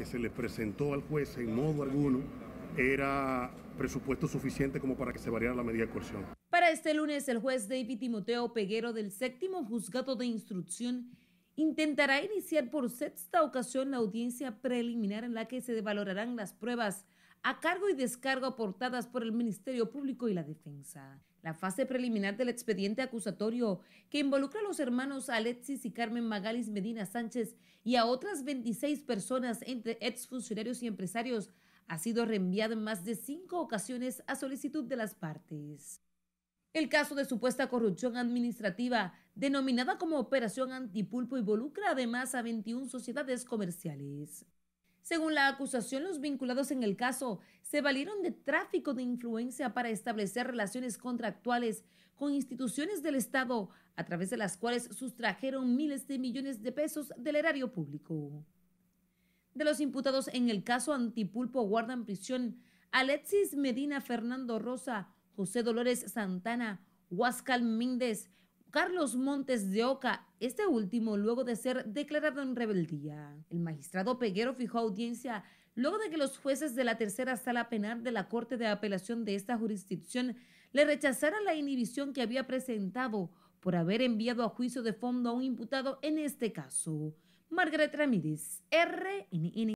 que se le presentó al juez en modo alguno era presupuesto suficiente como para que se variara la medida de coerción. Para este lunes, el juez David Timoteo Peguero del séptimo juzgado de instrucción intentará iniciar por sexta ocasión la audiencia preliminar en la que se devalorarán las pruebas a cargo y descargo aportadas por el Ministerio Público y la Defensa. La fase preliminar del expediente acusatorio, que involucra a los hermanos Alexis y Carmen Magalis Medina Sánchez y a otras 26 personas entre exfuncionarios y empresarios, ha sido reenviada en más de cinco ocasiones a solicitud de las partes. El caso de supuesta corrupción administrativa, denominada como Operación Antipulpo, involucra además a 21 sociedades comerciales. Según la acusación, los vinculados en el caso se valieron de tráfico de influencia para establecer relaciones contractuales con instituciones del Estado, a través de las cuales sustrajeron miles de millones de pesos del erario público. De los imputados en el caso Antipulpo guardan prisión Alexis Medina, Fernando Rosa, José Dolores Santana, Huascal Míndez, Carlos Montes de Oca, este último luego de ser declarado en rebeldía. El magistrado Peguero fijó audiencia luego de que los jueces de la tercera sala penal de la Corte de Apelación de esta jurisdicción le rechazaran la inhibición que había presentado por haber enviado a juicio de fondo a un imputado en este caso. Margaret Ramírez, RNN.